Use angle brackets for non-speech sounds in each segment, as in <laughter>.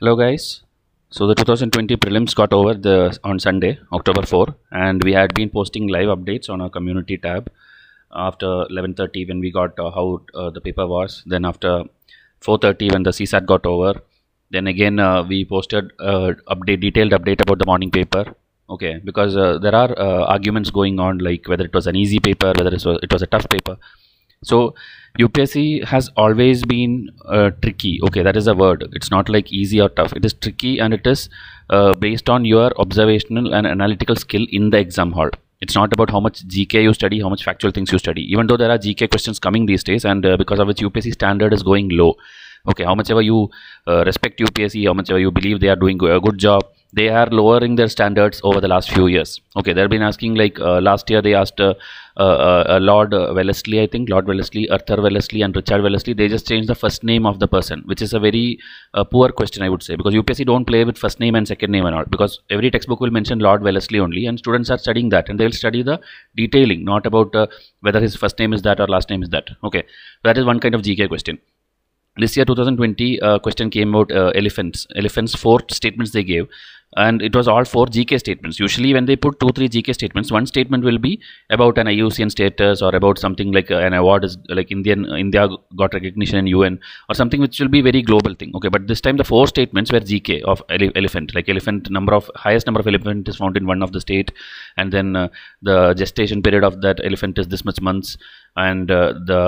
Hello guys. So the 2020 prelims got over the on Sunday, October 4, and we had been posting live updates on our community tab after 11:30 when we got uh, how uh, the paper was. Then after 4:30 when the CSAT got over, then again uh, we posted uh, update detailed update about the morning paper. Okay, because uh, there are uh, arguments going on like whether it was an easy paper, whether it was a tough paper so UPSC has always been uh, tricky. Okay, that is a word. It's not like easy or tough. It is tricky and it is uh, based on your observational and analytical skill in the exam hall. It's not about how much GK you study, how much factual things you study. Even though there are GK questions coming these days and uh, because of which UPSC standard is going low. Okay, how much ever you uh, respect UPSC, how much ever you believe they are doing a uh, good job, they are lowering their standards over the last few years. Okay, they've been asking like uh, last year they asked uh, uh, uh, Lord Wellesley, I think Lord Wellesley, Arthur Wellesley, and Richard Wellesley. They just changed the first name of the person, which is a very uh, poor question, I would say, because UPSC don't play with first name and second name and all. Because every textbook will mention Lord Wellesley only, and students are studying that, and they'll study the detailing, not about uh, whether his first name is that or last name is that. Okay, that is one kind of GK question this year 2020 uh, question came out uh, elephants elephants four statements they gave and it was all four GK statements. Usually when they put two, three GK statements, one statement will be about an IUCN status or about something like uh, an award is like Indian India got recognition in UN or something which will be very global thing. Okay, but this time the four statements were GK of ele elephant, like elephant number of highest number of elephant is found in one of the state, and then uh, the gestation period of that elephant is this much months, and uh, the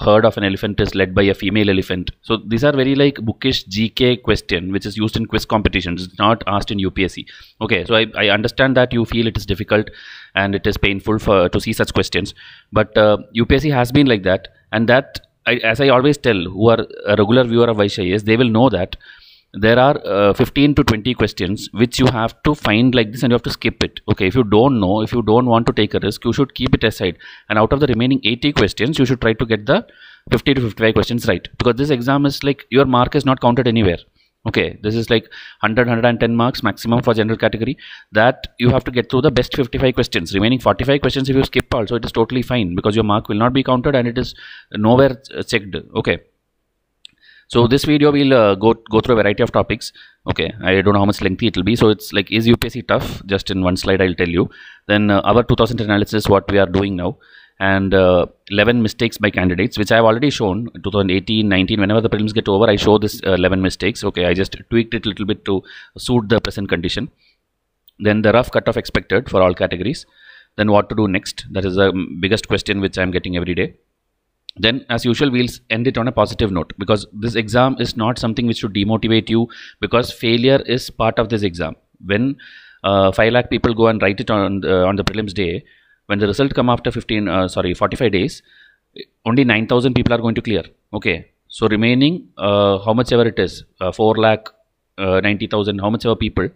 herd of an elephant is led by a female elephant. So these are very like bookish GK question which is used in quiz competitions. It's not asked in UPSC. Okay, so I, I understand that you feel it is difficult and it is painful for to see such questions, but uh, UPSC has been like that, and that I, as I always tell, who are a regular viewer of Vaishayas, they will know that there are uh, 15 to 20 questions which you have to find like this and you have to skip it okay if you don't know if you don't want to take a risk you should keep it aside and out of the remaining 80 questions you should try to get the 50 to 55 questions right because this exam is like your mark is not counted anywhere okay this is like 100 110 marks maximum for general category that you have to get through the best 55 questions remaining 45 questions if you skip also it is totally fine because your mark will not be counted and it is nowhere uh, checked okay so this video will uh, go go through a variety of topics okay i don't know how much lengthy it will be so it's like is upsc tough just in one slide i'll tell you then uh, our 2000 analysis what we are doing now and uh, 11 mistakes by candidates which i have already shown 2018 19 whenever the prelims get over i show this uh, 11 mistakes okay i just tweaked it a little bit to suit the present condition then the rough cutoff expected for all categories then what to do next that is the biggest question which i'm getting every day then as usual we'll end it on a positive note because this exam is not something which should demotivate you because failure is part of this exam when uh, 5 lakh people go and write it on uh, on the prelims day when the result come after 15 uh, sorry 45 days only 9000 people are going to clear okay so remaining uh, how much ever it is uh, 4 lakh uh, 90000 how much ever people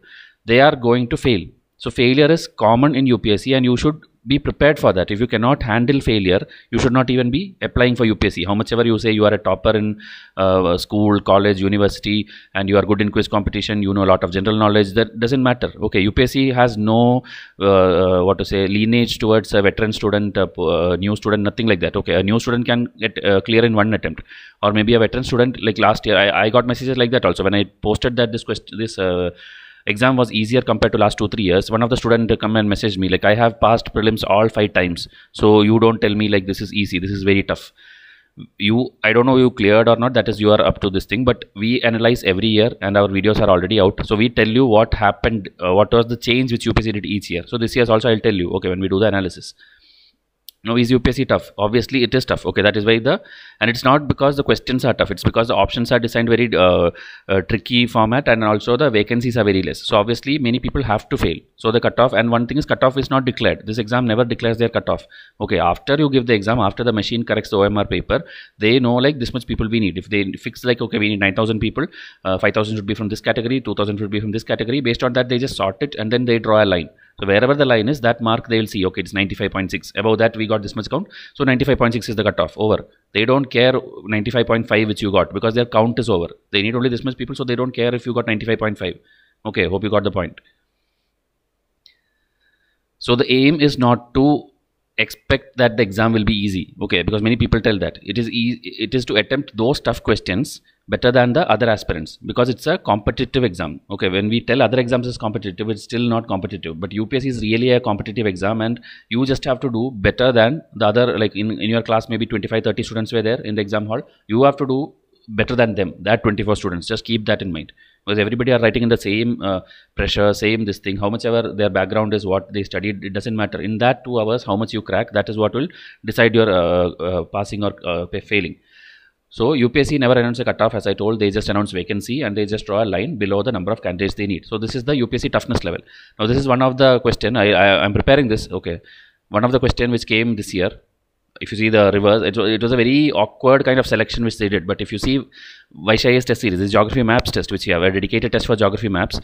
they are going to fail so failure is common in upsc and you should be prepared for that if you cannot handle failure you should not even be applying for upsc how much ever you say you are a topper in uh, school college university and you are good in quiz competition you know a lot of general knowledge that doesn't matter okay upsc has no uh, uh, what to say lineage towards a veteran student a uh, new student nothing like that okay a new student can get uh, clear in one attempt or maybe a veteran student like last year i, I got messages like that also when i posted that this question this exam was easier compared to last two three years one of the student come and message me like i have passed prelims all five times so you don't tell me like this is easy this is very tough you i don't know you cleared or not that is you are up to this thing but we analyze every year and our videos are already out so we tell you what happened uh, what was the change which upsc did each year so this year also i'll tell you okay when we do the analysis now is UPSC tough? Obviously, it is tough. Okay, that is why the and it's not because the questions are tough. It's because the options are designed very uh, uh, tricky format and also the vacancies are very less. So obviously, many people have to fail. So the cutoff and one thing is cutoff is not declared. This exam never declares their cutoff. Okay, after you give the exam, after the machine corrects the OMR paper, they know like this much people we need. If they fix like okay, we need nine thousand people, uh, five thousand should be from this category, two thousand should be from this category. Based on that, they just sort it and then they draw a line. So wherever the line is, that mark they will see, okay, it's 95.6. Above that, we got this much count. So 95.6 is the cutoff, over. They don't care 95.5 which you got because their count is over. They need only this much people, so they don't care if you got 95.5. Okay, hope you got the point. So the aim is not to expect that the exam will be easy okay because many people tell that it is e it is to attempt those tough questions better than the other aspirants because it's a competitive exam okay when we tell other exams is competitive it's still not competitive but UPSC is really a competitive exam and you just have to do better than the other like in, in your class maybe 25 30 students were there in the exam hall you have to do better than them that 24 students just keep that in mind because everybody are writing in the same uh, pressure same this thing how much ever their background is what they studied it doesn't matter in that two hours how much you crack that is what will decide your uh, uh, passing or uh, failing so UPSC never announced a cutoff as I told, they just announce vacancy and they just draw a line below the number of candidates they need. So this is the UPSC toughness level. Now this is one of the question, I, I, am preparing this, okay. One of the question which came this year, if you see the reverse, it, it was a very awkward kind of selection which they did. But if you see Vaishayas test series, this geography maps test which we have, a dedicated test for geography maps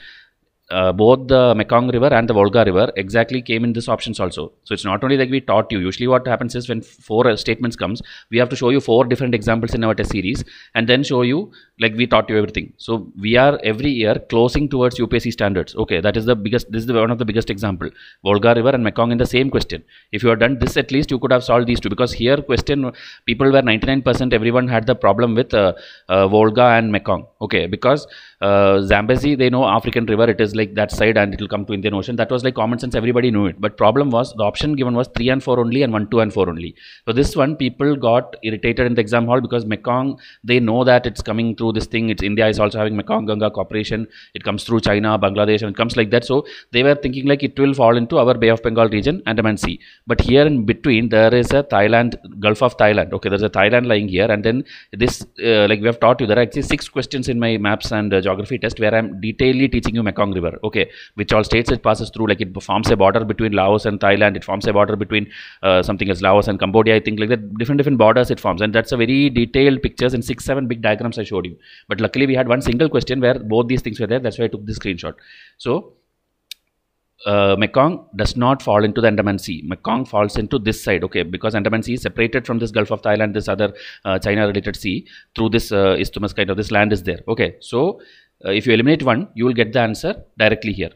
uh, both the Mekong River and the Volga River exactly came in this options also. So it's not only like we taught you. Usually what happens is when four uh, statements comes, we have to show you four different examples in our test series and then show you like we taught you everything. So we are every year closing towards UPSC standards. Okay, that is the biggest, this is the, one of the biggest example. Volga River and Mekong in the same question. If you had done this at least you could have solved these two because here question people were 99% everyone had the problem with uh, uh, Volga and Mekong. Okay, because uh, Zambezi, they know African River, it is like that side and it will come to Indian Ocean. That was like common sense, everybody knew it. But problem was the option given was 3 and 4 only and 1, 2 and 4 only. So this one, people got irritated in the exam hall because Mekong, they know that it's coming through this thing. It's India is also having Mekong Ganga Corporation. It comes through China, Bangladesh, and it comes like that. So they were thinking like it will fall into our Bay of Bengal region, Andaman Sea. But here in between, there is a Thailand, Gulf of Thailand. Okay, there's a Thailand lying here. And then this, uh, like we have taught you, there are actually six questions in my maps and uh, geography test where I'm detailedly teaching you Mekong River, okay, which all states it passes through, like it forms a border between Laos and Thailand, it forms a border between uh, something as Laos and Cambodia, I think like that, different, different borders it forms. And that's a very detailed pictures and six, seven big diagrams I showed you. But luckily we had one single question where both these things were there, that's why I took this screenshot. So uh, Mekong does not fall into the Andaman Sea. Mekong falls into this side, okay, because Andaman Sea is separated from this Gulf of Thailand, this other uh, China-related sea through this uh, isthmus kind of this land is there, okay. So uh, if you eliminate one, you will get the answer directly here.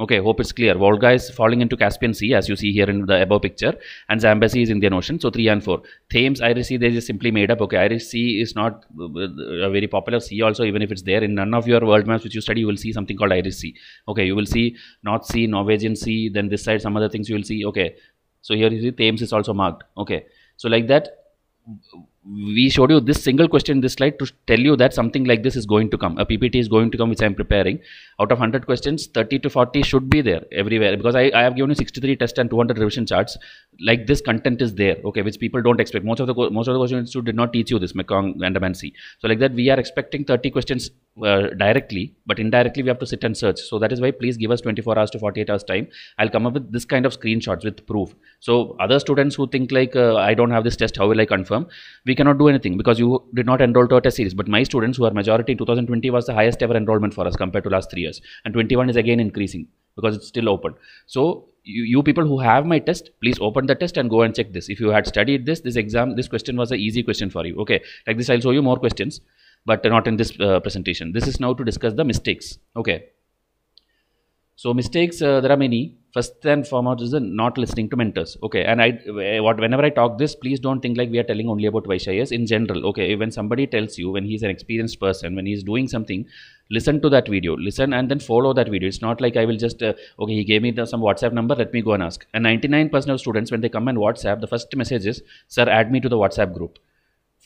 Okay, hope it's clear. Volga is falling into Caspian Sea as you see here in the above picture and Zambezi is Indian Ocean. So 3 and 4. Thames, Irish Sea, they just simply made up. Okay, Irish Sea is not uh, uh, a very popular sea also even if it's there. In none of your world maps which you study, you will see something called Irish Sea. Okay, you will see North Sea, Norwegian Sea, then this side some other things you will see. Okay, so here you see Thames is also marked. Okay, so like that we showed you this single question in this slide to tell you that something like this is going to come. A PPT is going to come, which I'm preparing. Out of 100 questions, 30 to 40 should be there everywhere because I, I have given you 63 tests and 200 revision charts like this content is there okay which people don't expect most of the most of the questions institute did not teach you this mekong and see so like that we are expecting 30 questions uh, directly but indirectly we have to sit and search so that is why please give us 24 hours to 48 hours time i'll come up with this kind of screenshots with proof so other students who think like uh, i don't have this test how will i confirm we cannot do anything because you did not enroll to a test series but my students who are majority in 2020 was the highest ever enrollment for us compared to last 3 years and 21 is again increasing because it's still open so you, you people who have my test please open the test and go and check this if you had studied this this exam this question was an easy question for you okay like this i'll show you more questions but not in this uh, presentation this is now to discuss the mistakes okay so mistakes uh, there are many first and foremost is not listening to mentors okay and i eh, what whenever i talk this please don't think like we are telling only about vaishyas in general okay when somebody tells you when he's an experienced person when he's doing something listen to that video listen and then follow that video it's not like i will just uh, okay he gave me the, some whatsapp number let me go and ask and 99% of students when they come and whatsapp the first message is sir add me to the whatsapp group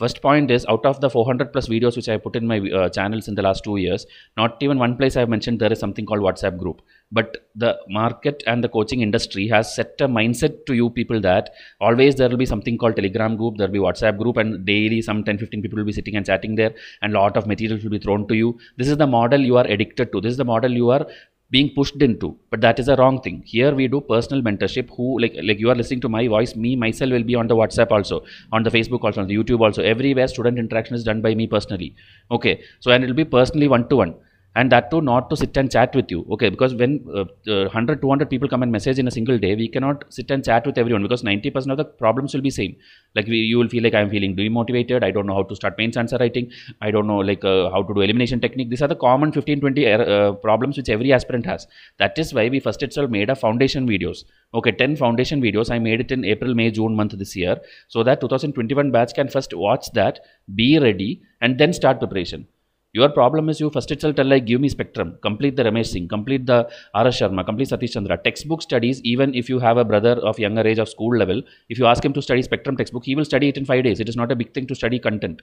First point is out of the 400 plus videos which I put in my uh, channels in the last two years, not even one place I have mentioned there is something called WhatsApp group. But the market and the coaching industry has set a mindset to you people that always there will be something called Telegram group, there will be WhatsApp group, and daily some 10 15 people will be sitting and chatting there, and lot of materials will be thrown to you. This is the model you are addicted to. This is the model you are being pushed into but that is a wrong thing here we do personal mentorship who like like you are listening to my voice me myself will be on the whatsapp also on the facebook also on the youtube also everywhere student interaction is done by me personally okay so and it will be personally one to one and that too not to sit and chat with you okay because when uh, uh, 100 200 people come and message in a single day we cannot sit and chat with everyone because 90% of the problems will be same like we, you will feel like i'm feeling demotivated i don't know how to start mains answer writing i don't know like uh, how to do elimination technique these are the common 15 20 uh, problems which every aspirant has that is why we first itself made a foundation videos okay 10 foundation videos i made it in april may june month this year so that 2021 batch can first watch that be ready and then start preparation your problem is you first itself tell like give me spectrum, complete the Ramesh Singh, complete the R.S. Sharma, complete Satish Chandra. Textbook studies, even if you have a brother of younger age of school level, if you ask him to study spectrum textbook, he will study it in five days. It is not a big thing to study content.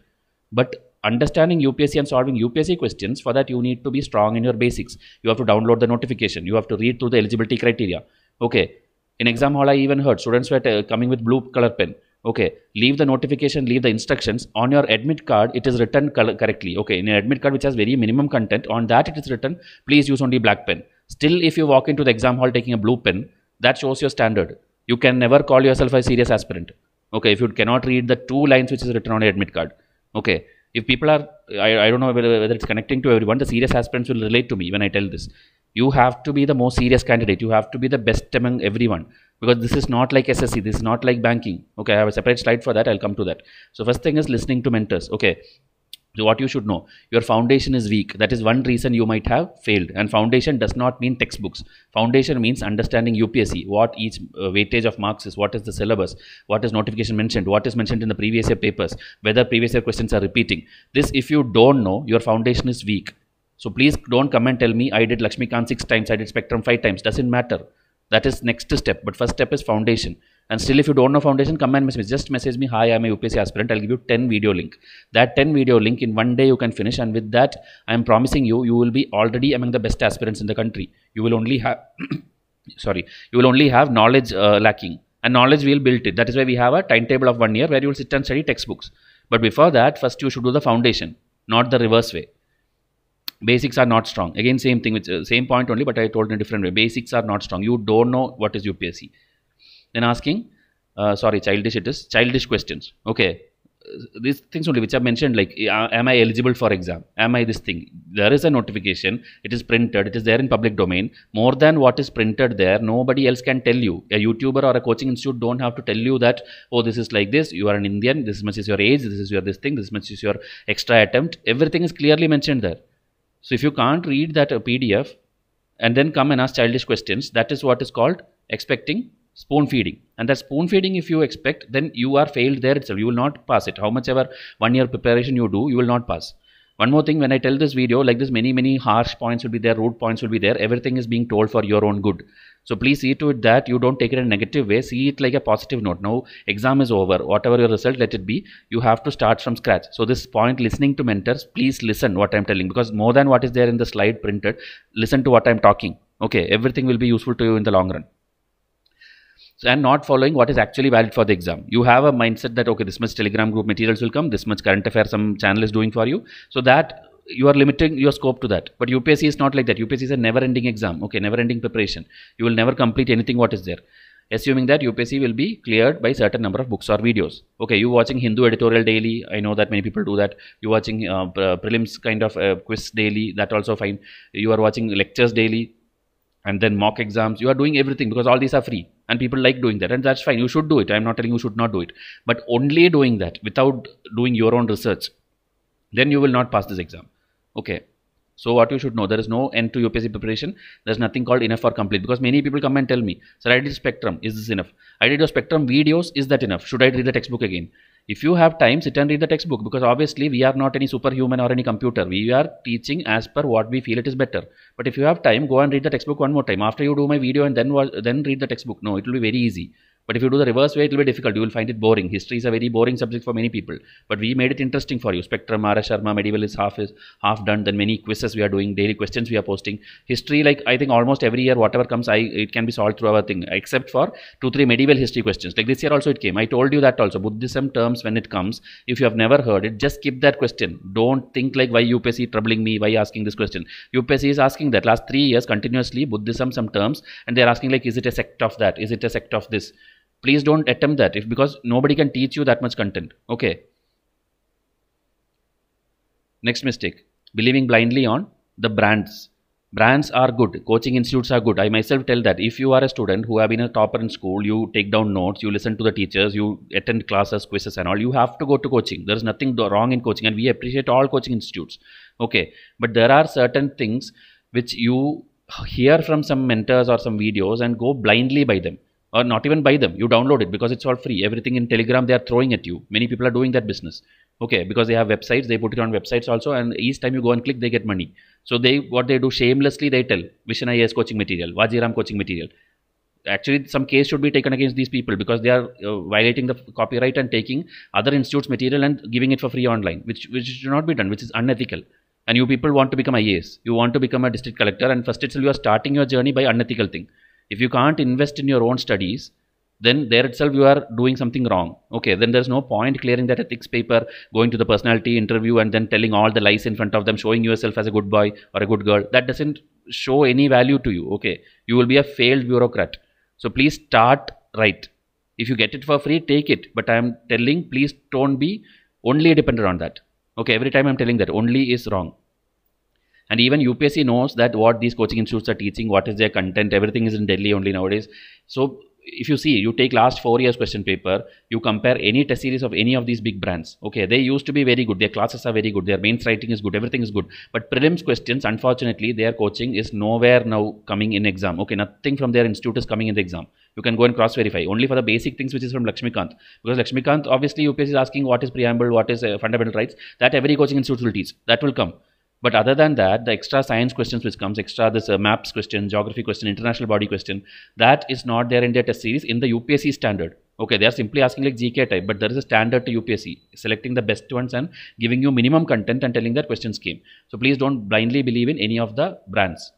But understanding UPSC and solving UPSC questions, for that you need to be strong in your basics. You have to download the notification. You have to read through the eligibility criteria. Okay. In exam hall, I even heard students were coming with blue color pen okay leave the notification leave the instructions on your admit card it is written correctly okay in an admit card which has very minimum content on that it is written please use only black pen still if you walk into the exam hall taking a blue pen that shows your standard you can never call yourself a serious aspirant okay if you cannot read the two lines which is written on your admit card okay if people are I, I don't know whether, whether it's connecting to everyone the serious aspirants will relate to me when i tell this you have to be the most serious candidate you have to be the best among everyone because this is not like ssc this is not like banking okay i have a separate slide for that i'll come to that so first thing is listening to mentors okay so what you should know your foundation is weak that is one reason you might have failed and foundation does not mean textbooks foundation means understanding upsc what each uh, weightage of marks is what is the syllabus what is notification mentioned what is mentioned in the previous year papers whether previous year questions are repeating this if you don't know your foundation is weak so please don't come and tell me i did lakshmi khan 6 times i did spectrum 5 times doesn't matter that is next step but first step is foundation and still, if you don't know foundation, come and message me. Just message me, hi, I'm a UPSC aspirant. I'll give you 10 video link. That 10 video link in one day you can finish. And with that, I'm promising you, you will be already among the best aspirants in the country. You will only have, <coughs> sorry, you will only have knowledge uh, lacking. And knowledge will build it. That is why we have a timetable of one year where you will sit and study textbooks. But before that, first you should do the foundation, not the reverse way basics are not strong again same thing uh, same point only but i told in a different way basics are not strong you don't know what is upsc then asking uh, sorry childish it is childish questions okay these things only which are mentioned like uh, am i eligible for exam am i this thing there is a notification it is printed it is there in public domain more than what is printed there nobody else can tell you a youtuber or a coaching institute don't have to tell you that oh this is like this you are an indian this much is your age this is your this thing this much is your extra attempt everything is clearly mentioned there so if you can't read that uh, pdf and then come and ask childish questions that is what is called expecting spoon feeding and that spoon feeding if you expect then you are failed there itself you will not pass it how much ever one year preparation you do you will not pass one more thing when i tell this video like this many many harsh points will be there rude points will be there everything is being told for your own good so please see to it that you don't take it in a negative way see it like a positive note now exam is over whatever your result let it be you have to start from scratch so this point listening to mentors please listen what i'm telling because more than what is there in the slide printed listen to what i'm talking okay everything will be useful to you in the long run and not following what is actually valid for the exam. You have a mindset that okay, this much Telegram group materials will come, this much current affairs some channel is doing for you, so that you are limiting your scope to that. But UPSC is not like that. UPSC is a never-ending exam. Okay, never-ending preparation. You will never complete anything what is there. Assuming that UPSC will be cleared by certain number of books or videos. Okay, you watching Hindu editorial daily. I know that many people do that. You watching uh, prelims kind of uh, quiz daily. That also fine. You are watching lectures daily and then mock exams you are doing everything because all these are free and people like doing that and that's fine you should do it i'm not telling you should not do it but only doing that without doing your own research then you will not pass this exam okay so what you should know there is no end to upsc preparation there's nothing called enough or complete because many people come and tell me sir i did spectrum is this enough i did your spectrum videos is that enough should i read the textbook again if you have time sit and read the textbook because obviously we are not any superhuman or any computer we are teaching as per what we feel it is better but if you have time go and read the textbook one more time after you do my video and then then read the textbook no it will be very easy but if you do the reverse way, it will be difficult. You will find it boring. History is a very boring subject for many people. But we made it interesting for you. Spectrum, R. Sharma, medieval is half is half done. Then many quizzes we are doing, daily questions we are posting. History, like I think almost every year, whatever comes, I it can be solved through our thing, except for two, three medieval history questions. Like this year also it came. I told you that also. Buddhism terms when it comes, if you have never heard it, just skip that question. Don't think like why UPSC troubling me, why asking this question. UPSC is asking that last three years continuously Buddhism some terms, and they are asking like, is it a sect of that? Is it a sect of this? please don't attempt that if because nobody can teach you that much content okay next mistake believing blindly on the brands brands are good coaching institutes are good i myself tell that if you are a student who have been a topper in school you take down notes you listen to the teachers you attend classes quizzes and all you have to go to coaching there is nothing wrong in coaching and we appreciate all coaching institutes okay but there are certain things which you hear from some mentors or some videos and go blindly by them or not even buy them you download it because it's all free everything in telegram they are throwing at you many people are doing that business okay because they have websites they put it on websites also and each time you go and click they get money so they what they do shamelessly they tell vishen is coaching material vajiram coaching material actually some case should be taken against these people because they are uh, violating the copyright and taking other institutes material and giving it for free online which which should not be done which is unethical and you people want to become IAS you want to become a district collector and first itself you are starting your journey by unethical thing if you can't invest in your own studies, then there itself you are doing something wrong. Okay, then there's no point clearing that ethics paper, going to the personality interview, and then telling all the lies in front of them, showing yourself as a good boy or a good girl. That doesn't show any value to you. Okay, you will be a failed bureaucrat. So please start right. If you get it for free, take it. But I'm telling, please don't be only dependent on that. Okay, every time I'm telling that only is wrong. And even UPSC knows that what these coaching institutes are teaching, what is their content, everything is in Delhi only nowadays. So if you see, you take last four years question paper, you compare any test series of any of these big brands. Okay, they used to be very good. Their classes are very good. Their mains writing is good. Everything is good. But prelims questions, unfortunately, their coaching is nowhere now coming in exam. Okay, nothing from their institute is coming in the exam. You can go and cross verify only for the basic things which is from Lakshmikant. Because Lakshmikant, obviously, UPSC is asking what is preamble, what is uh, fundamental rights. That every coaching institute will teach. That will come. But other than that, the extra science questions which comes, extra this uh, maps question, geography question, international body question, that is not there in their test series in the UPSC standard. Okay, they are simply asking like GK type, but there is a standard to UPSC, selecting the best ones and giving you minimum content and telling that question scheme. So please don't blindly believe in any of the brands.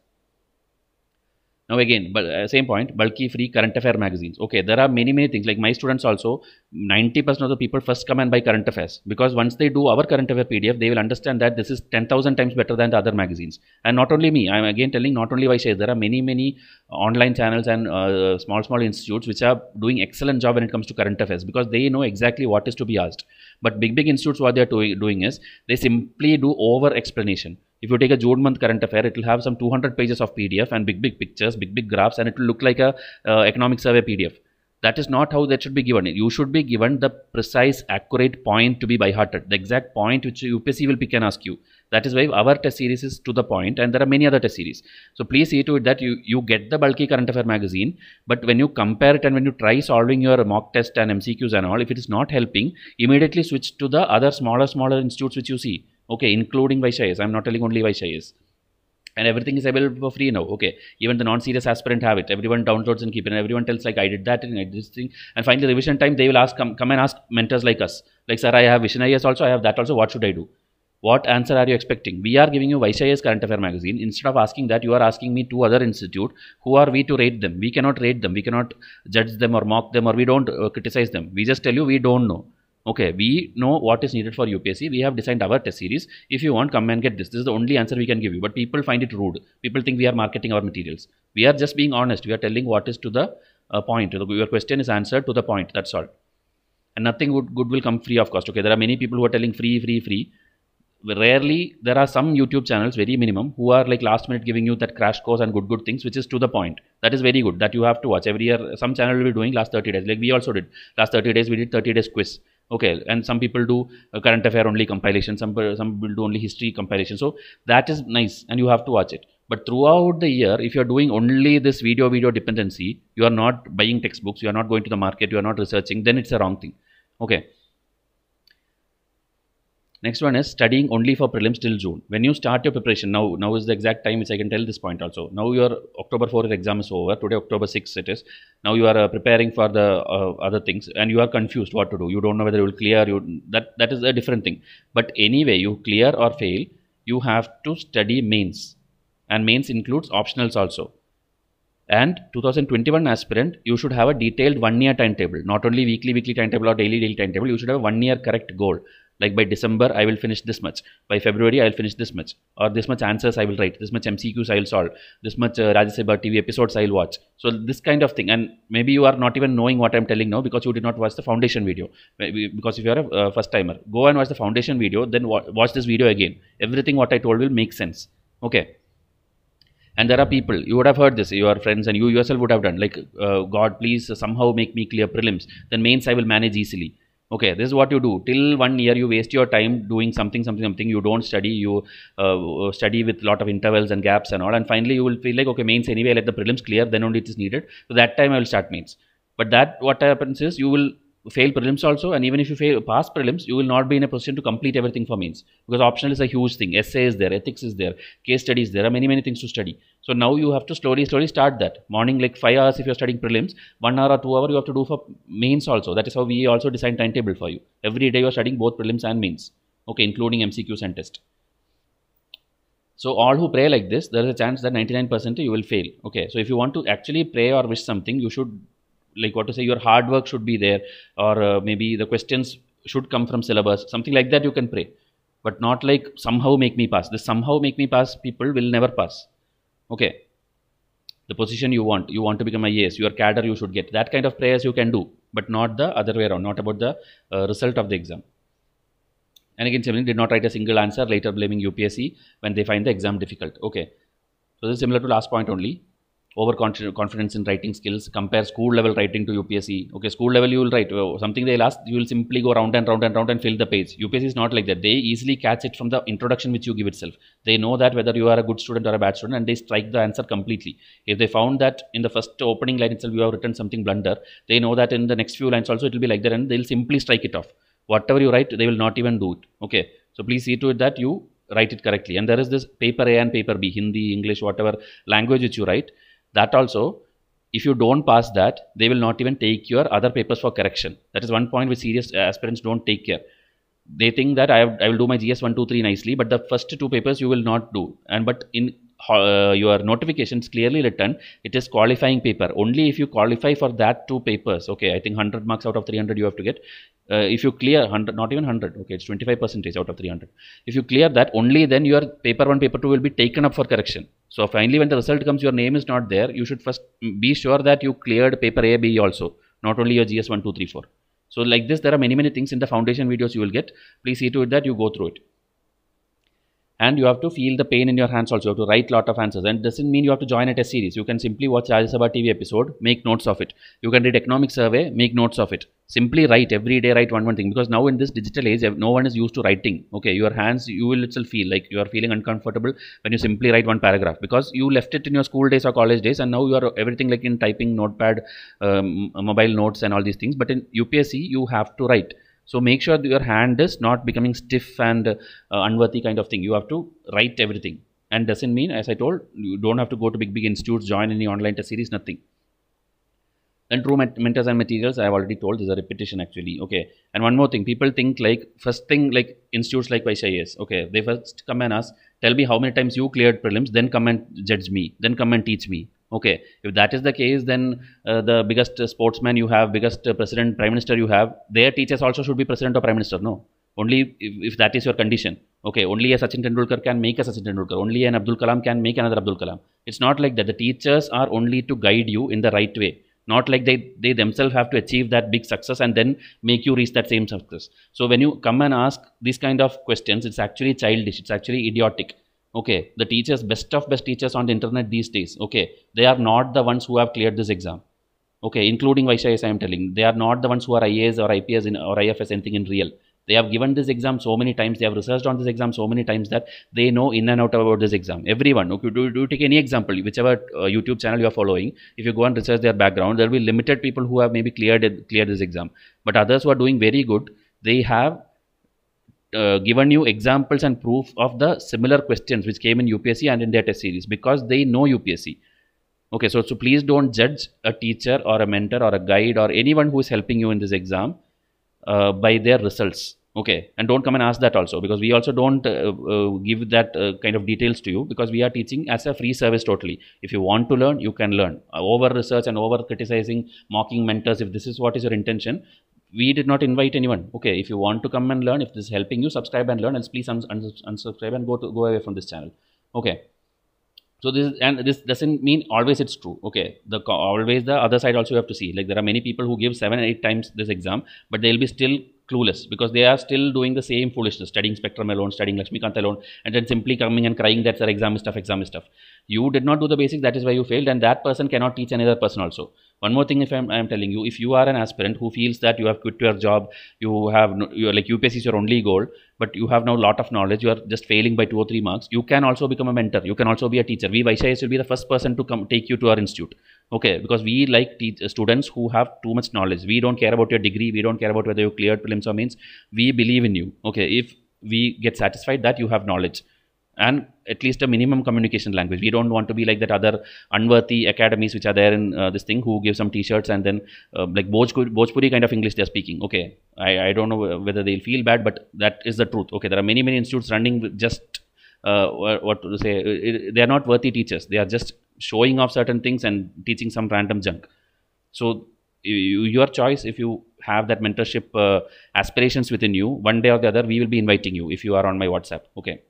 Now again, but uh, same point, bulky free current affair magazines. Okay, there are many many things. Like my students also, 90% of the people first come and buy current affairs because once they do our current affair PDF, they will understand that this is 10,000 times better than the other magazines. And not only me, I am again telling not only Vaishya, there are many many online channels and uh, small small institutes which are doing excellent job when it comes to current affairs because they know exactly what is to be asked. But big big institutes, what they are doing is they simply do over explanation if you take a June month current affair, it will have some 200 pages of PDF and big, big pictures, big, big graphs, and it will look like a uh, economic survey PDF. That is not how that should be given. You should be given the precise, accurate point to be by hearted, the exact point which UPSC will pick and ask you. That is why our test series is to the point, and there are many other test series. So please see to it that you, you get the bulky current affair magazine, but when you compare it and when you try solving your mock test and MCQs and all, if it is not helping, immediately switch to the other smaller, smaller institutes which you see okay including vaishayas i'm not telling only vaishayas and everything is available for free now okay even the non-serious aspirant have it everyone downloads and keep it and everyone tells like i did that and i did this thing and finally revision time they will ask come, come and ask mentors like us like sir i have vishanayas also i have that also what should i do what answer are you expecting we are giving you vaishayas current affair magazine instead of asking that you are asking me two other institute who are we to rate them we cannot rate them we cannot judge them or mock them or we don't uh, criticize them we just tell you we don't know okay we know what is needed for upsc we have designed our test series if you want come and get this this is the only answer we can give you but people find it rude people think we are marketing our materials we are just being honest we are telling what is to the uh, point your question is answered to the point that's all and nothing would, good will come free of cost okay there are many people who are telling free free free rarely there are some youtube channels very minimum who are like last minute giving you that crash course and good good things which is to the point that is very good that you have to watch every year some channel will be doing last 30 days like we also did last 30 days we did 30 days quiz okay and some people do uh, current affair only compilation some uh, some do only history compilation so that is nice and you have to watch it but throughout the year if you are doing only this video video dependency you are not buying textbooks you are not going to the market you are not researching then it's a wrong thing okay Next one is studying only for prelims till June. When you start your preparation, now now is the exact time which I can tell this point also. Now your October 4th exam is over. Today October 6th it is. Now you are uh, preparing for the uh, other things and you are confused what to do. You don't know whether you will clear. You that that is a different thing. But anyway, you clear or fail, you have to study mains, and mains includes optionals also. And 2021 aspirant, you should have a detailed one-year timetable, not only weekly, weekly timetable or daily, daily timetable. You should have a one-year correct goal like by december i will finish this much by february i'll finish this much or this much answers i will write this much mcqs i'll solve this much uh, rajya sabha tv episodes i'll watch so this kind of thing and maybe you are not even knowing what i'm telling now because you did not watch the foundation video maybe because if you are a uh, first timer go and watch the foundation video then wa- watch this video again everything what i told will make sense okay and there are people you would have heard this your friends and you yourself would have done like uh, god please somehow make me clear prelims then mains i will manage easily okay this is what you do till one year you waste your time doing something something something you don't study you uh, uh, study with lot of intervals and gaps and all and finally you will feel like okay mains anyway let the prelims clear then only it is needed so that time i will start mains but that what happens is you will fail prelims also, and even if you fail pass prelims, you will not be in a position to complete everything for mains because optional is a huge thing. Essay is there, ethics is there, case studies there are many many things to study. So now you have to slowly slowly start that morning like five hours if you're studying prelims, one hour or two hour you have to do for mains also. That is how we also design timetable for you. Every day you're studying both prelims and mains, okay, including MCQs and test. So all who pray like this, there is a chance that 99% you will fail. Okay, so if you want to actually pray or wish something, you should like what to say your hard work should be there or uh, maybe the questions should come from syllabus something like that you can pray but not like somehow make me pass this somehow make me pass people will never pass okay the position you want you want to become a yes your cadre you should get that kind of prayers you can do but not the other way around not about the uh, result of the exam and again similarly did not write a single answer later blaming upsc when they find the exam difficult okay so this is similar to last point only over confidence in writing skills compare school level writing to upsc okay school level you will write uh, something they'll ask you will simply go round and round and round and fill the page upsc is not like that they easily catch it from the introduction which you give itself they know that whether you are a good student or a bad student and they strike the answer completely if they found that in the first opening line itself you have written something blunder they know that in the next few lines also it will be like that and they'll simply strike it off whatever you write they will not even do it okay so please see to it that you write it correctly and there is this paper a and paper b hindi english whatever language which you write that also, if you don't pass that, they will not even take your other papers for correction. That is one point which serious uh, aspirants don't take care. They think that I, have, I will do my GS 123 nicely, but the first two papers you will not do. And but in uh, your notifications clearly written, it is qualifying paper. Only if you qualify for that two papers. Okay, I think 100 marks out of 300 you have to get. Uh, if you clear 100 not even 100 okay it's 25 percentage out of 300 if you clear that only then your paper 1 paper 2 will be taken up for correction so finally when the result comes your name is not there you should first be sure that you cleared paper A, B also not only your GS1, 2, 3, 4. So like this there are many many things in the foundation videos you will get. Please see to it that you go through it and you have to feel the pain in your hands also. You have to write lot of answers. And doesn't mean you have to join a test series. You can simply watch Rajya Sabha TV episode, make notes of it. You can read economic survey, make notes of it. Simply write every day, write one one thing. Because now in this digital age, no one is used to writing. Okay, your hands, you will itself feel like you are feeling uncomfortable when you simply write one paragraph because you left it in your school days or college days, and now you are everything like in typing, notepad, um, mobile notes, and all these things. But in UPSC, you have to write so make sure your hand is not becoming stiff and uh, unworthy kind of thing. You have to write everything. And doesn't mean, as I told, you don't have to go to big, big institutes, join any online test series, nothing. And true mentors and materials, I have already told, is a repetition actually. Okay. And one more thing, people think like, first thing, like institutes like YCIS, okay, they first come and ask, tell me how many times you cleared prelims, then come and judge me, then come and teach me okay if that is the case then uh, the biggest sportsman you have biggest uh, president prime minister you have their teachers also should be president or prime minister no only if, if that is your condition okay only a sachin tendulkar can make a sachin tendulkar only an abdul kalam can make another abdul kalam it's not like that the teachers are only to guide you in the right way not like they, they themselves have to achieve that big success and then make you reach that same success so when you come and ask these kind of questions it's actually childish it's actually idiotic okay the teachers best of best teachers on the internet these days okay they are not the ones who have cleared this exam okay including vaishayas i am telling they are not the ones who are ias or ips in, or ifs anything in real they have given this exam so many times they have researched on this exam so many times that they know in and out about this exam everyone okay do, do take any example whichever uh, youtube channel you are following if you go and research their background there will be limited people who have maybe cleared cleared this exam but others who are doing very good they have uh, given you examples and proof of the similar questions which came in UPSC and in their test series because they know UPSC. Okay, so, so please don't judge a teacher or a mentor or a guide or anyone who is helping you in this exam uh, by their results. Okay, and don't come and ask that also because we also don't uh, uh give that uh, kind of details to you because we are teaching as a free service totally. If you want to learn, you can learn. Over research and over criticizing, mocking mentors, if this is what is your intention, we did not invite anyone. Okay, if you want to come and learn, if this is helping you, subscribe and learn. Else, please unsubscribe and go to go away from this channel. Okay. So this is, and this doesn't mean always it's true. Okay, the always the other side also you have to see. Like there are many people who give seven and eight times this exam, but they'll be still clueless because they are still doing the same foolishness, studying Spectrum alone, studying Lakshmi Kant alone, and then simply coming and crying that their exam is tough, exam is tough you did not do the basics that is why you failed and that person cannot teach another person also one more thing if I'm, I'm telling you if you are an aspirant who feels that you have quit your job you have you're like upsc is your only goal but you have now lot of knowledge you are just failing by two or three marks you can also become a mentor you can also be a teacher we vaishayas will be the first person to come take you to our institute okay because we like teach, uh, students who have too much knowledge we don't care about your degree we don't care about whether you cleared prelims or means we believe in you okay if we get satisfied that you have knowledge and at least a minimum communication language. We don't want to be like that other unworthy academies which are there in uh, this thing who give some T-shirts and then uh, like Bhojpuri, Bhojpuri kind of English they're speaking. Okay, I, I don't know whether they'll feel bad, but that is the truth. Okay, there are many many institutes running with just uh, what to say uh, they are not worthy teachers. They are just showing off certain things and teaching some random junk. So you, your choice if you have that mentorship uh, aspirations within you one day or the other we will be inviting you if you are on my whatsapp okay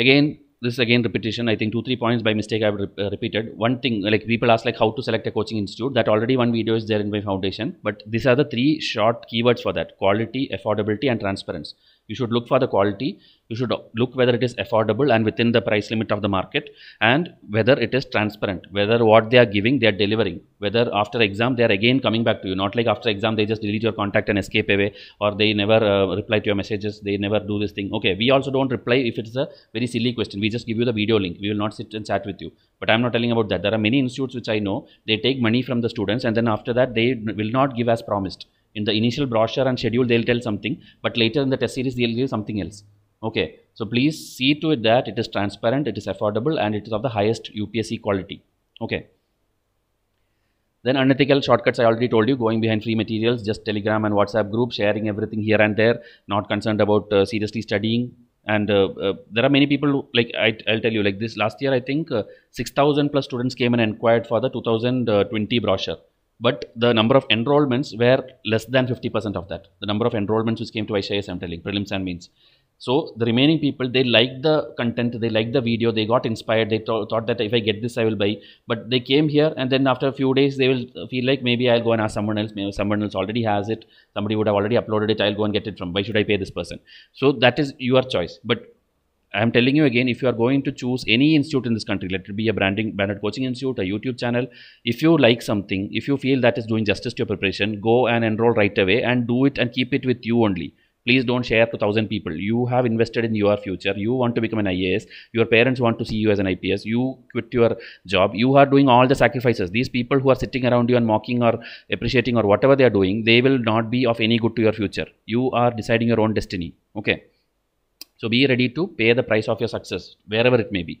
Again, this again repetition i think two three points by mistake i've re- uh, repeated one thing like people ask like how to select a coaching institute that already one video is there in my foundation but these are the three short keywords for that quality affordability and transparency you should look for the quality. You should look whether it is affordable and within the price limit of the market and whether it is transparent, whether what they are giving, they are delivering, whether after exam, they are again coming back to you. Not like after exam, they just delete your contact and escape away or they never uh, reply to your messages. They never do this thing. Okay, we also don't reply if it's a very silly question. We just give you the video link. We will not sit and chat with you. But I'm not telling about that. There are many institutes which I know, they take money from the students and then after that, they will not give as promised. In the initial brochure and schedule, they'll tell something, but later in the test series, they'll give something else. Okay, so please see to it that it is transparent, it is affordable, and it is of the highest UPSC quality. Okay. Then unethical shortcuts, I already told you, going behind free materials, just Telegram and WhatsApp group, sharing everything here and there, not concerned about uh, seriously studying. And uh, uh, there are many people, who, like I, will tell you, like this last year, I think uh, 6,000 plus students came and inquired for the 2020 uh, brochure but the number of enrollments were less than 50% of that. The number of enrollments which came to ICIS, I'm telling, prelims and means. So the remaining people, they liked the content, they liked the video, they got inspired, they th- thought that if I get this, I will buy. But they came here, and then after a few days, they will feel like maybe I'll go and ask someone else. Maybe someone else already has it. Somebody would have already uploaded it. I'll go and get it from. Why should I pay this person? So that is your choice. But I'm telling you again, if you are going to choose any institute in this country, let it be a branding, branded coaching institute, a YouTube channel, if you like something, if you feel that is doing justice to your preparation, go and enroll right away and do it and keep it with you only. Please don't share to 1000 people. You have invested in your future. You want to become an IAS. Your parents want to see you as an IPS. You quit your job. You are doing all the sacrifices. These people who are sitting around you and mocking or appreciating or whatever they are doing, they will not be of any good to your future. You are deciding your own destiny. Okay. So be ready to pay the price of your success, wherever it may be.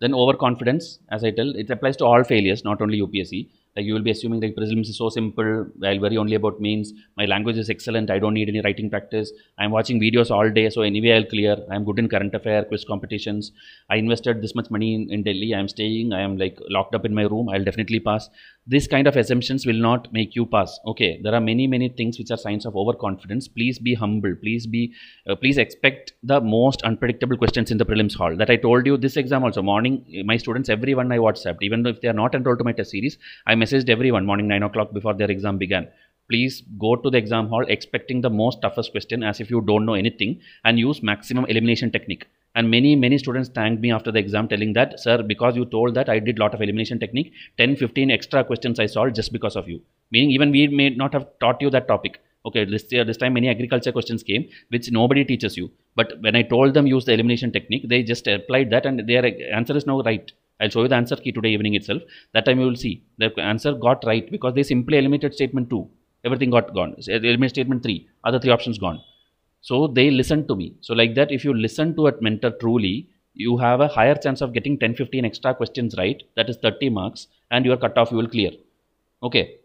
Then overconfidence, as I tell, it applies to all failures, not only UPSC. Like you will be assuming like prelims is so simple. I'll worry only about means. My language is excellent. I don't need any writing practice. I'm watching videos all day, so anyway I'll clear. I'm good in current affair, quiz competitions. I invested this much money in, in Delhi. I'm staying. I am like locked up in my room. I'll definitely pass. This kind of assumptions will not make you pass. Okay, there are many many things which are signs of overconfidence. Please be humble. Please be uh, please expect the most unpredictable questions in the prelims hall. That I told you this exam also morning. My students everyone I WhatsApped, even if they are not enrolled to my test series, I'm messaged everyone morning 9 o'clock before their exam began. Please go to the exam hall expecting the most toughest question as if you don't know anything and use maximum elimination technique. And many, many students thanked me after the exam telling that, sir, because you told that I did lot of elimination technique, 10, 15 extra questions I solved just because of you. Meaning even we may not have taught you that topic okay this year this time many agriculture questions came which nobody teaches you but when i told them use the elimination technique they just applied that and their answer is now right I'll show you the answer key today evening itself. That time you will see the answer got right because they simply eliminated statement 2. Everything got gone. Uh, eliminate statement 3. Other three options gone. So they listened to me. So like that if you listen to a mentor truly, you have a higher chance of getting 10-15 extra questions right. That is 30 marks and your cutoff you will clear. Okay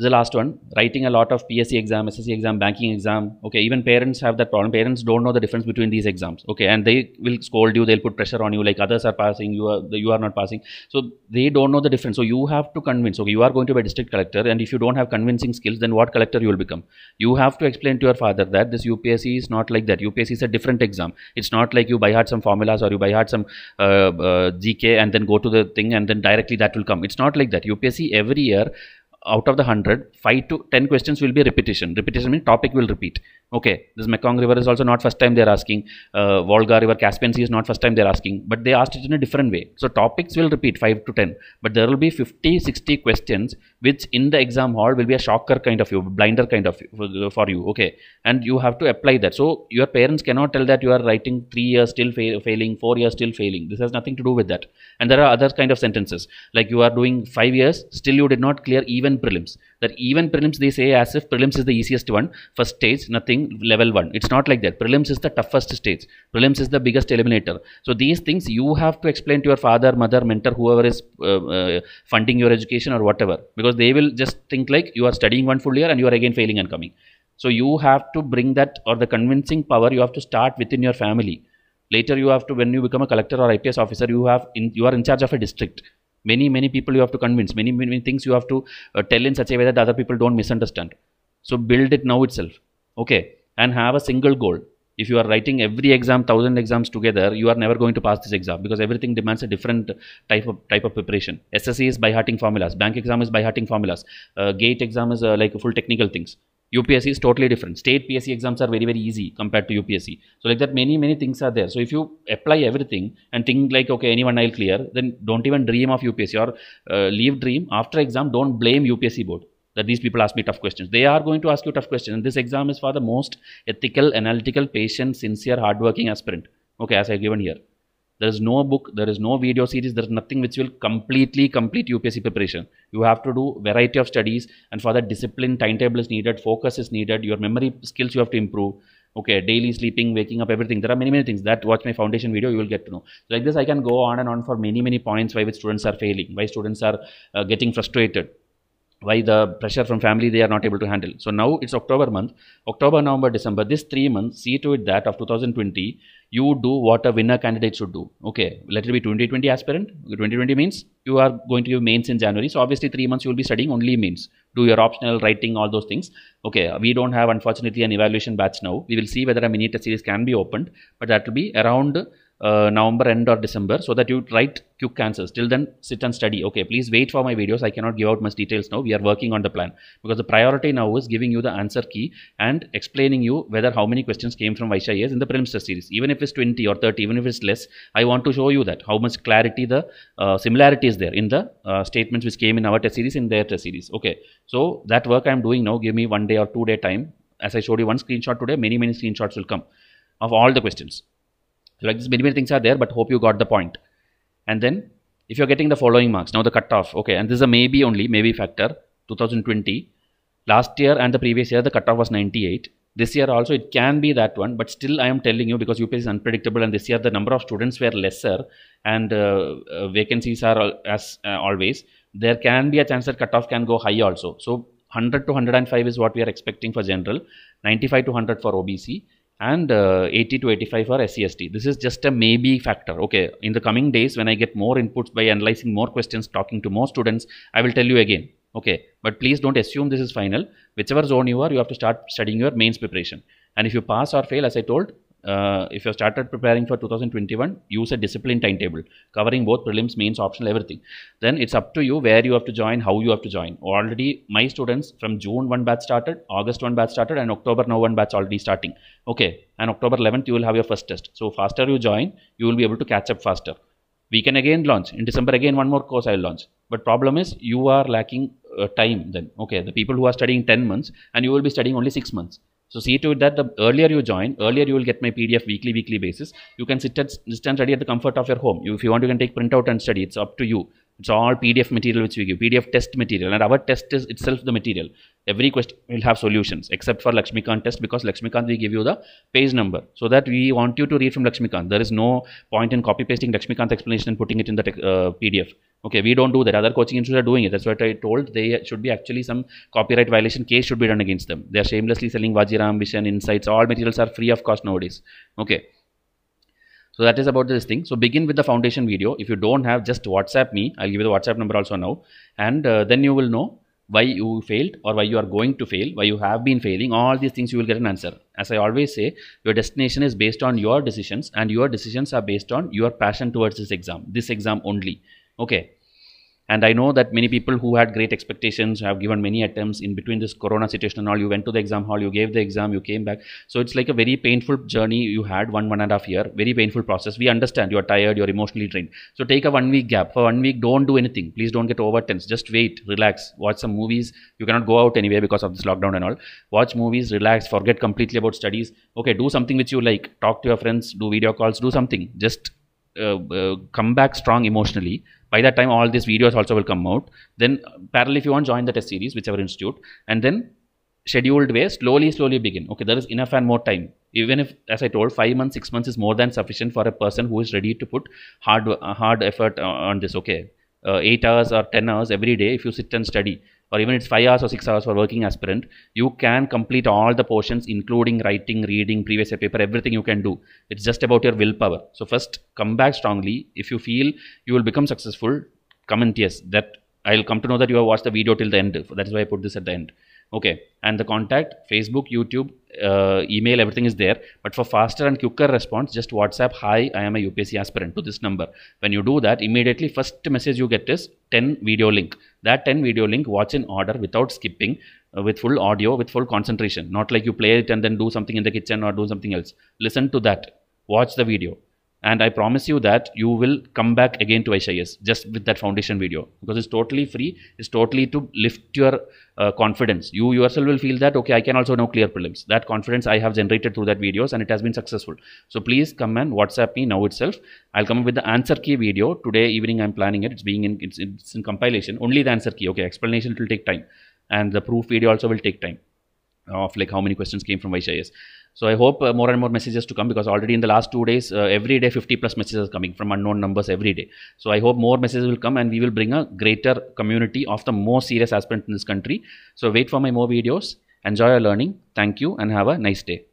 the last one, writing a lot of PSC exam, SSC exam, banking exam. Okay, even parents have that problem. Parents don't know the difference between these exams. Okay, and they will scold you. They'll put pressure on you, like others are passing, you are you are not passing. So they don't know the difference. So you have to convince. Okay, you are going to be a district collector, and if you don't have convincing skills, then what collector you will become? You have to explain to your father that this UPSC is not like that. UPSC is a different exam. It's not like you buy hard some formulas or you buy hard some uh, uh, GK and then go to the thing and then directly that will come. It's not like that. UPSC every year out of the 100 5 to 10 questions will be repetition repetition means topic will repeat okay this mekong river is also not first time they're asking uh, volga river caspian sea is not first time they're asking but they asked it in a different way so topics will repeat 5 to 10 but there will be 50 60 questions which in the exam hall will be a shocker kind of you blinder kind of you, for you okay and you have to apply that so your parents cannot tell that you are writing 3 years still failing 4 years still failing this has nothing to do with that and there are other kind of sentences like you are doing 5 years still you did not clear even prelims. That even prelims, they say as if prelims is the easiest one, first stage, nothing, level one. It's not like that. Prelims is the toughest stage. Prelims is the biggest eliminator. So these things you have to explain to your father, mother, mentor, whoever is uh, uh, funding your education or whatever, because they will just think like you are studying one full year and you are again failing and coming. So you have to bring that or the convincing power. You have to start within your family later you have to when you become a collector or IPS officer you have in, you are in charge of a district Many, many people you have to convince. Many, many things you have to uh, tell in such a way that other people don't misunderstand. So build it now itself. Okay. And have a single goal. If you are writing every exam, thousand exams together, you are never going to pass this exam because everything demands a different type of type of preparation. SSC is by hearting formulas. Bank exam is by hearting formulas. Uh, gate exam is uh, like full technical things. UPSC is totally different. State PSC exams are very, very easy compared to UPSC. So, like that, many, many things are there. So, if you apply everything and think like, okay, anyone I'll clear, then don't even dream of UPSC or uh, leave dream. After exam, don't blame UPSC board that these people ask me tough questions. They are going to ask you tough questions. And this exam is for the most ethical, analytical, patient, sincere, hardworking aspirant. Okay, as I've given here there is no book there is no video series there is nothing which will completely complete upsc preparation you have to do variety of studies and for that discipline timetable is needed focus is needed your memory skills you have to improve okay daily sleeping waking up everything there are many many things that watch my foundation video you will get to know like this i can go on and on for many many points why which students are failing why students are uh, getting frustrated why the pressure from family they are not able to handle. So now it's October month, October, November, December, this three months, see to it that of 2020, you do what a winner candidate should do. Okay, let it be 2020 aspirant. 2020 means you are going to give mains in January. So obviously three months you will be studying only mains. Do your optional writing, all those things. Okay, we don't have unfortunately an evaluation batch now. We will see whether a mini test series can be opened, but that will be around uh, November end or December so that you write quick answers. Till then, sit and study. Okay, please wait for my videos. I cannot give out much details now. We are working on the plan because the priority now is giving you the answer key and explaining you whether how many questions came from years in the Prelims series. Even if it's 20 or 30, even if it's less, I want to show you that how much clarity the uh, similarity is there in the uh, statements which came in our test series in their test series. Okay, so that work I'm doing now. Give me one day or two day time. As I showed you one screenshot today, many many screenshots will come of all the questions like this many many things are there but hope you got the point and then if you're getting the following marks now the cutoff okay and this is a maybe only maybe factor 2020 last year and the previous year the cutoff was 98 this year also it can be that one but still i am telling you because UPSC is unpredictable and this year the number of students were lesser and uh, uh, vacancies are as uh, always there can be a chance that cutoff can go high also so 100 to 105 is what we are expecting for general 95 to 100 for obc and uh, 80 to 85 are SCST. This is just a maybe factor. Okay, in the coming days, when I get more inputs by analyzing more questions, talking to more students, I will tell you again. Okay, but please don't assume this is final. Whichever zone you are, you have to start studying your mains preparation. And if you pass or fail, as I told, uh, if you started preparing for 2021, use a disciplined timetable covering both prelims, mains, optional, everything. Then it's up to you where you have to join, how you have to join. Already, my students from June one batch started, August one batch started, and October now one batch already starting. Okay, and October 11th you will have your first test. So faster you join, you will be able to catch up faster. We can again launch in December again one more course I will launch. But problem is you are lacking uh, time then. Okay, the people who are studying 10 months and you will be studying only six months so see to it that the earlier you join, earlier you will get my PDF weekly, weekly basis. You can sit, at, and study at the comfort of your home. You, if you want, you can take printout and study. It's up to you. It's all PDF material which we give, PDF test material. And our test is itself the material. Every question will have solutions except for Lakshmikant test because Lakshmikant we give you the page number so that we want you to read from Lakshmikant. There is no point in copy pasting Lakshmikant explanation and putting it in the uh, PDF. Okay, we don't do that. Other coaching institutes are doing it. That's what I told. They should be actually some copyright violation case should be done against them. They are shamelessly selling Vajiram, Vision, Insights. All materials are free of cost nowadays. Okay. So that is about this thing. So begin with the foundation video. If you don't have, just WhatsApp me. I'll give you the WhatsApp number also now. And uh, then you will know why you failed or why you are going to fail, why you have been failing. All these things you will get an answer. As I always say, your destination is based on your decisions and your decisions are based on your passion towards this exam, this exam only. Okay. And I know that many people who had great expectations have given many attempts in between this corona situation and all. You went to the exam hall, you gave the exam, you came back. So it's like a very painful journey you had one, one and a half year, very painful process. We understand you're tired, you're emotionally drained. So take a one week gap. For one week, don't do anything. Please don't get over tense. Just wait, relax, watch some movies. You cannot go out anywhere because of this lockdown and all. Watch movies, relax, forget completely about studies. Okay, do something which you like. Talk to your friends, do video calls, do something. Just uh, uh, come back strong emotionally by that time all these videos also will come out then parallel if you want join the test series whichever institute and then scheduled way slowly slowly begin okay there is enough and more time even if as i told 5 months 6 months is more than sufficient for a person who is ready to put hard hard effort uh, on this okay uh, 8 hours or 10 hours every day if you sit and study or even it's five hours or six hours for working aspirant, you can complete all the portions, including writing, reading, previous paper, everything you can do. It's just about your willpower. So first, come back strongly. If you feel you will become successful, comment yes. That I'll come to know that you have watched the video till the end. That's why I put this at the end okay and the contact facebook youtube uh, email everything is there but for faster and quicker response just whatsapp hi i am a upsc aspirant to this number when you do that immediately first message you get is 10 video link that 10 video link watch in order without skipping uh, with full audio with full concentration not like you play it and then do something in the kitchen or do something else listen to that watch the video and I promise you that you will come back again to HIS just with that foundation video because it's totally free. It's totally to lift your uh, confidence. You yourself will feel that okay, I can also now clear prelims. That confidence I have generated through that videos and it has been successful. So please come and WhatsApp me now itself. I'll come up with the answer key video today evening. I'm planning it. It's being in it's, it's in compilation. Only the answer key. Okay, explanation it will take time, and the proof video also will take time of like how many questions came from HIS. So I hope uh, more and more messages to come because already in the last two days, uh, every day 50 plus messages coming from unknown numbers every day. So I hope more messages will come and we will bring a greater community of the more serious aspirants in this country. So wait for my more videos. Enjoy your learning. Thank you and have a nice day.